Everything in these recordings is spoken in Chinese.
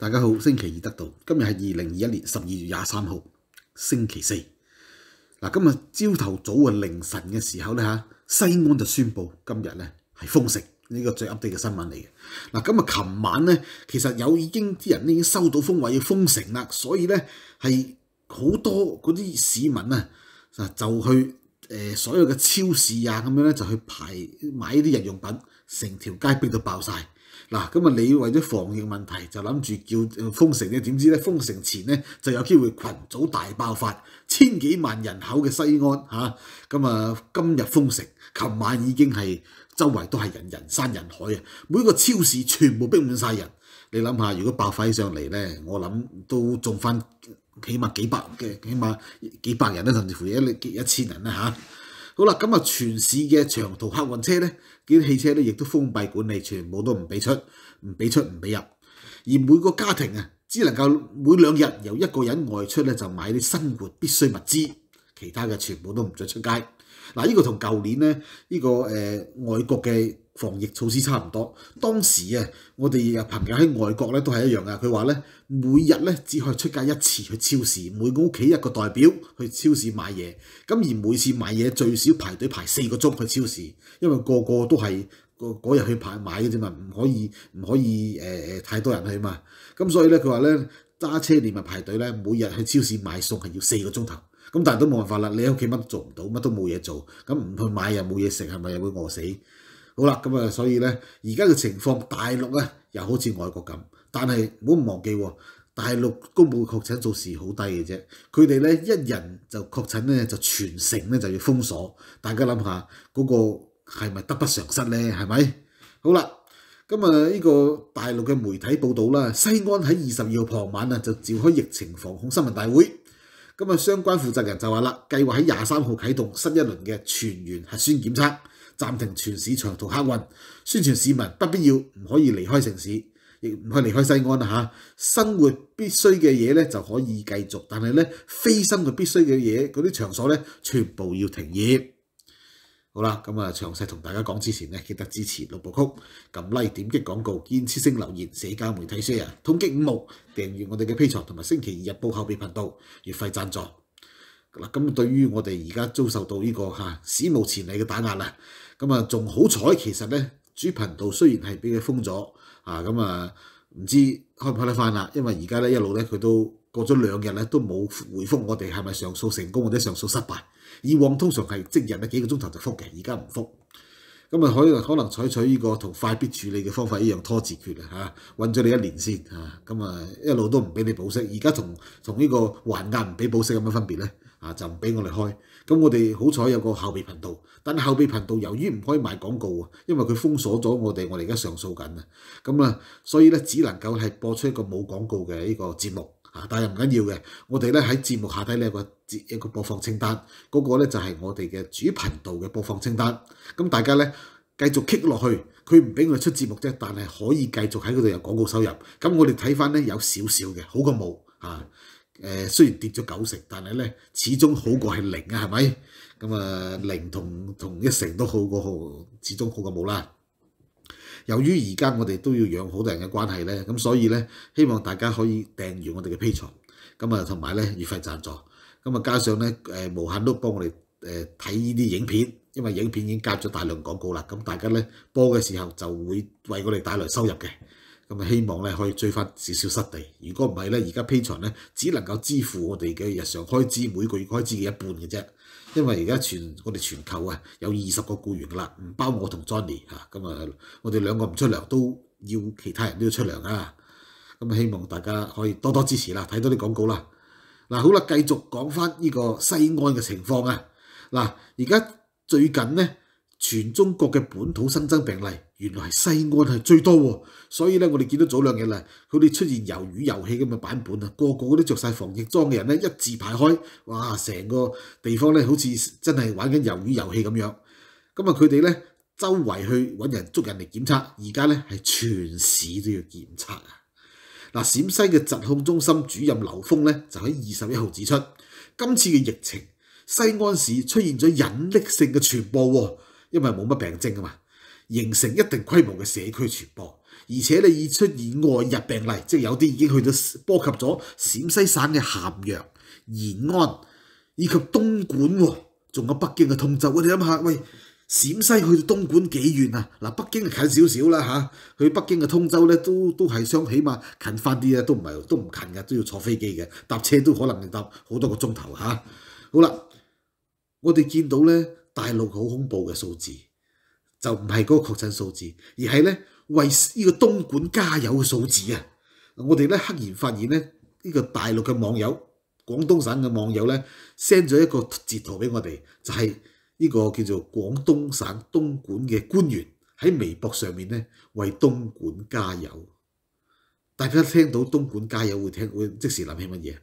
大家好，星期二得到，今日系二零二一年十二月廿三号星期四。嗱，今日朝头早啊凌晨嘅时候咧，吓西安就宣布今日咧系封城，呢个最 update 嘅新闻嚟嘅。嗱，今日琴晚咧，其实有已经啲人已经收到封话要封城啦，所以咧系好多嗰啲市民啊，就去诶所有嘅超市啊咁样咧就去排买啲日用品，成条街逼到爆晒。嗱，咁啊，你為咗防疫問題就諗住叫封城咧？點知咧，封城前咧就有機會群組大爆發，千幾萬人口嘅西安嚇，咁啊今日封城，琴晚已經係周圍都係人人山人海啊！每個超市全部逼滿曬人，你諗下，如果爆發上嚟咧，我諗都中翻起碼幾百嘅，起碼幾百人咧，甚至乎一一千人啦嚇。好啦，咁啊，全市嘅長途客運車咧，啲汽車咧，亦都封閉管理，全部都唔俾出，唔俾出，唔俾入。而每個家庭啊，只能夠每兩日由一個人外出咧，就買啲生活必需物資，其他嘅全部都唔再出街。嗱，呢個同舊年咧，呢個誒外國嘅。防疫措施差唔多，當時啊，我哋有朋友喺外國咧，都係一樣啊。佢話咧，每日咧只可以出街一次去超市，每個屋企一個代表去超市買嘢。咁而每次買嘢最少排隊排四個鐘去超市，因為個個都係個嗰日去排買嘅啫嘛，唔可以唔可以誒誒太多人去嘛。咁所以咧，佢話咧揸車連埋排隊咧，每日去超市買餸係要四個鐘頭。咁但係都冇辦法啦，你喺屋企乜都做唔到，乜都冇嘢做，咁唔去買又冇嘢食，係咪又會餓死？好啦，咁啊，所以咧，而家嘅情況大陸咧又好似外國咁，但係唔好唔忘記，大陸公布確診數字好低嘅啫。佢哋咧一人就確診咧就全城咧就要封鎖，大家諗下嗰個係咪得不償失咧？係咪？好啦，咁啊呢個大陸嘅媒體報導啦，西安喺二十二號傍晚啊就召開疫情防控新聞大會，咁啊相關負責人就話啦，計劃喺廿三號啟動新一輪嘅全員核酸檢測。暂停全市长途客运，宣传市民不必要唔可以离开城市，亦唔可以离开西安啦。吓，生活必須嘅嘢咧就可以继续，但系咧非生活必須嘅嘢嗰啲场所咧全部要停业。好啦，咁啊，详细同大家讲之前咧，记得支持六部曲，撳 Like 点击广告，坚持性留言，社交媒体 share，通缉五毛，订阅我哋嘅 P 台同埋星期二日报后边频道月费赞助。嗱，咁对于我哋而家遭受到呢个吓史无前例嘅打压啦，咁啊，仲好彩，其實咧，主頻道雖然係俾佢封咗，啊，咁啊，唔知開唔開得翻啦？因為而家咧一路咧，佢都過咗兩日咧，都冇回覆我哋係咪上訴成功或者上訴失敗。以往通常係即日咧幾個鐘頭就覆嘅，而家唔覆。咁啊，可能可能採取呢個同快必處理嘅方法一樣拖字決啊嚇，韞咗你一年先嚇。咁啊，一路都唔俾你保釋。而家同同呢個還押唔俾保釋有乜分別咧？啊，就唔俾我哋開，咁我哋好彩有個後備頻道，但後備頻道由於唔可以賣廣告啊，因為佢封鎖咗我哋，我哋而家上訴緊啊，咁啊，所以咧只能夠係播出一個冇廣告嘅呢個節目啊，但係唔緊要嘅，我哋咧喺節目下底咧個節一個播放清單，嗰個咧就係我哋嘅主頻道嘅播放清單，咁大家咧繼續傾落去，佢唔俾我哋出節目啫，但係可以繼續喺嗰度有廣告收入，咁我哋睇翻咧有少少嘅，好過冇啊。誒雖然跌咗九成，但係咧始終好過係零啊，係咪？咁啊零同同一成都好過好，始終好過冇啦。由於而家我哋都要養好多人嘅關係咧，咁所以咧希望大家可以訂住我哋嘅 P 材，咁啊同埋咧月快贊助，咁啊加上咧誒無限都幫我哋誒睇呢啲影片，因為影片已經加咗大量廣告啦，咁大家咧播嘅時候就會為我哋帶來收入嘅。咁啊，希望咧可以追翻少少失地。如果唔係咧，而家批存咧只能夠支付我哋嘅日常開支，每個月開支嘅一半嘅啫。因為而家全我哋全球啊，有二十個僱員噶啦，唔包我同 Johnny 嚇。咁啊，我哋兩個唔出糧都要其他人都要出糧啊。咁啊，希望大家可以多多支持啦，睇多啲廣告啦。嗱，好啦，繼續講翻呢個西安嘅情況啊。嗱，而家最近咧，全中國嘅本土新增病例。原來西安係最多，所以咧我哋見到早兩日啦，佢哋出現遊魚遊戲咁嘅版本啊，個個都啲著曬防疫裝嘅人咧一字排開，哇！成個地方咧好似真係玩緊遊魚遊戲咁樣。咁啊，佢哋咧周圍去揾人捉人嚟檢測，而家咧係全市都要檢測啊！嗱，陝西嘅疾控中心主任劉峰咧就喺二十一號指出，今次嘅疫情西安市出現咗隱匿性嘅傳播喎，因為冇乜病徵啊嘛。形成一定規模嘅社區傳播，而且你已出現外日病例，即係有啲已經去到波及咗陝西省嘅咸陽、延安，以及東莞，仲有北京嘅通州。我哋諗下，喂，陝西去到東莞幾遠啊？嗱，北京近少少啦嚇，去北京嘅通州咧都都係相起碼近翻啲啊，都唔係都唔近嘅，都要坐飛機嘅，搭車都可能搭好多個鐘頭嚇。好啦，我哋見到咧大陸好恐怖嘅數字。就唔係嗰個確診數字，而係咧為呢個東莞加油嘅數字啊！我哋咧赫然發現咧，呢個大陸嘅網友、廣東省嘅網友咧 send 咗一個截圖俾我哋，就係呢個叫做廣東省東莞嘅官員喺微博上面咧為東莞加油。大家聽到東莞加油會聽會即時諗起乜嘢？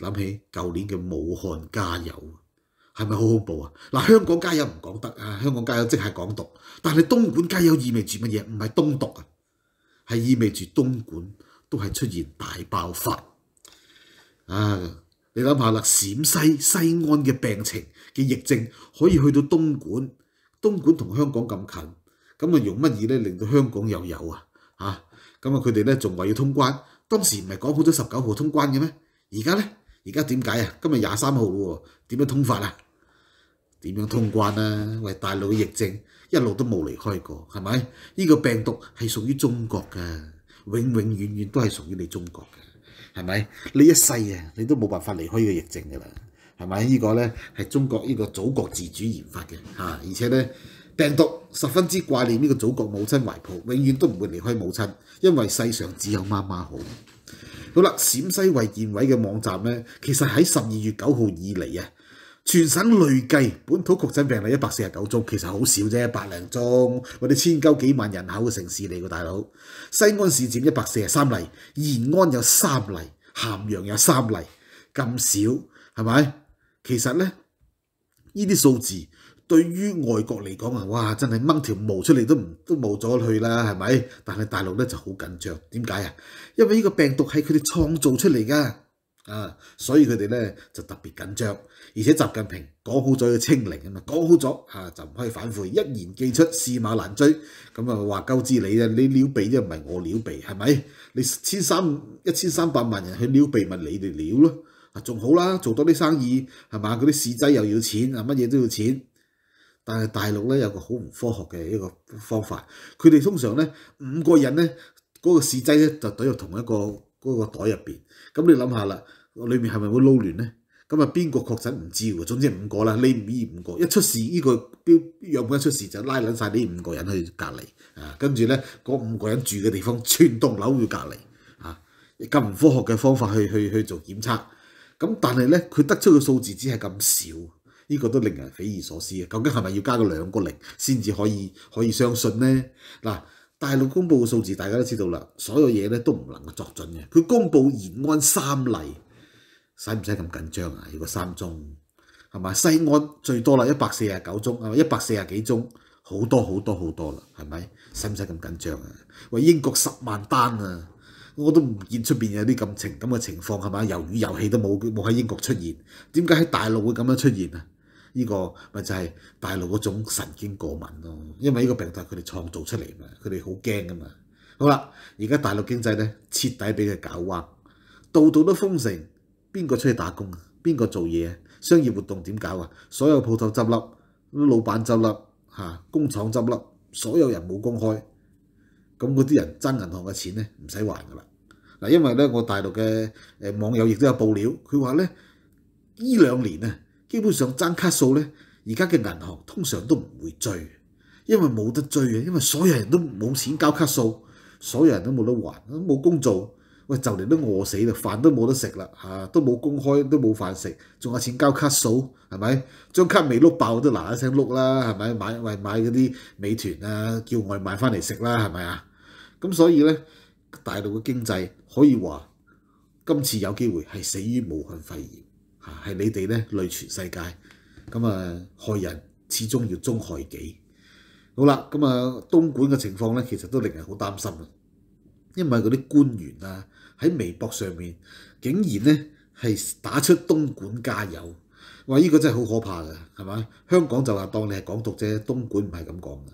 諗起舊年嘅武漢加油。系咪好恐怖啊？嗱，香港加油唔講得啊，香港加油即係港獨，但係東莞加油意味住乜嘢？唔係東獨啊，係意味住東莞都係出現大爆發。啊，你諗下啦，陝西西安嘅病情嘅疫症可以去到東莞，東莞同香港咁近，咁啊容乜嘢咧？令到香港又有啊？啊，咁啊佢哋咧仲話要通關，當時唔係講好咗十九號通關嘅咩？而家咧？而家點解啊？今日廿三號喎，點樣通法啊？點樣通關啊？喂，大陸嘅疫症一路都冇離開過，係咪？呢個病毒係屬於中國噶，永永遠遠都係屬於你中國嘅，係咪？你一世啊，你都冇辦法離開呢個疫症㗎啦，係咪？呢個咧係中國呢個祖國自主研發嘅嚇，而且咧病毒十分之掛念呢個祖國母親懷抱，永遠都唔會離開母親，因為世上只有媽媽好。好啦，陝西卫健委嘅網站咧，其實喺十二月九號以嚟啊，全省累計本土確診病例一百四十九宗，其實好少啫，百零宗，我哋千幾萬人口嘅城市嚟嘅大佬，西安市佔一百四十三例，延安有三例，咸陽有三例，咁少係咪？其實咧，呢啲數字。對於外國嚟講啊，哇！真係掹條毛出嚟都唔都冇咗去啦，係咪？但係大陸咧就好緊張，點解啊？因為呢個病毒係佢哋創造出嚟㗎啊，所以佢哋咧就特別緊張。而且習近平講好咗要清零啊嘛，講好咗啊就唔可以反悔，一言既出，驷马难追。咁啊話鳩知你啊，你撩鼻啫，唔係我撩鼻係咪？你千三一千三百萬人去撩鼻咪你哋撩咯，啊仲好啦，做多啲生意係嘛？嗰啲市仔又要錢啊，乜嘢都要錢。但係大陸咧有個好唔科學嘅一個方法，佢哋通常咧五個人咧嗰個試劑咧就攞入同一個嗰個袋入邊，咁你諗下啦，裏面係咪會撈亂咧？咁啊邊個確診唔知喎，總之五個啦，你唔意五個，一出事呢個標樣本一出事就拉撚曬呢五個人去隔離，啊，跟住咧嗰五個人住嘅地方全棟樓要隔離，啊，咁唔科學嘅方法去去去做檢測，咁但係咧佢得出嘅數字只係咁少。呢個都令人匪夷所思究竟係咪要加個兩個零先至可以可以相信呢？嗱，大陸公佈嘅數字大家都知道啦，所有嘢咧都唔能夠作準嘅。佢公佈延安三例，使唔使咁緊張啊？如果三中係咪？西安最多啦，一百四廿九宗啊，一百四廿幾宗，好多好多好多啦，係咪？使唔使咁緊張啊？喂，英國十萬單啊，我都唔見出面有啲咁情咁嘅情況係嘛？遊魚遊戲都冇冇喺英國出現，點解喺大陸會咁樣出現啊？呢個咪就係大陸嗰種神經過敏咯，因為呢個病毒佢哋創造出嚟嘛，佢哋好驚噶嘛。好啦，而家大陸經濟咧徹底俾佢搞彎，度度都封城，邊個出去打工啊？邊個做嘢？商業活動點搞啊？所有鋪頭執笠，老闆執笠嚇，工廠執笠，所有人冇公開。咁嗰啲人爭銀行嘅錢咧，唔使還噶啦。嗱，因為咧，我大陸嘅誒網友亦都有報料，佢話咧呢兩年啊。基本上爭卡數咧，而家嘅銀行通常都唔會追，因為冇得追嘅，因為所有人都冇錢交卡數，所有人都冇得還，都冇工做，喂就嚟都餓死啦，飯都冇得食啦，嚇都冇公開，都冇飯食，仲有錢交卡數，係咪？張卡未碌爆都嗱嗱聲碌啦，係咪？買喂買嗰啲美團啊，叫外賣翻嚟食啦，係咪啊？咁所以咧，大陸嘅經濟可以話今次有機會係死於無限肺炎。係你哋咧，累全世界，咁啊害人始終要終害己。好啦，咁啊東莞嘅情況咧，其實都令人好擔心啊，因為嗰啲官員啊喺微博上面竟然咧係打出東莞加油，話依個真係好可怕嘅，係嘛？香港就話當你係港獨啫，東莞唔係咁講嘅，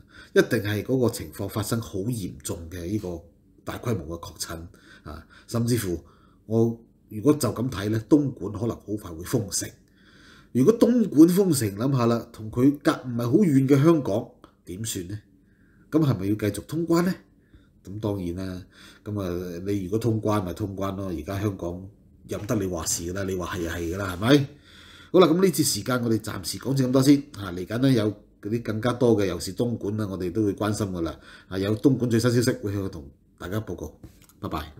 一定係嗰個情況發生好嚴重嘅依個大規模嘅確診啊，甚至乎我。如果就咁睇咧，東莞可能好快會封城。如果東莞封城，諗下啦，同佢隔唔係好遠嘅香港點算咧？咁係咪要繼續通關咧？咁當然啦。咁啊，你如果通關咪通關咯。而家香港任得你話事啦，你話係就係噶啦，係咪？好啦，咁呢次時間我哋暫時講住咁多先嚟緊咧有嗰啲更加多嘅又是東莞啦，我哋都會關心噶啦。啊，有東莞最新消息會我同大家報告。拜拜。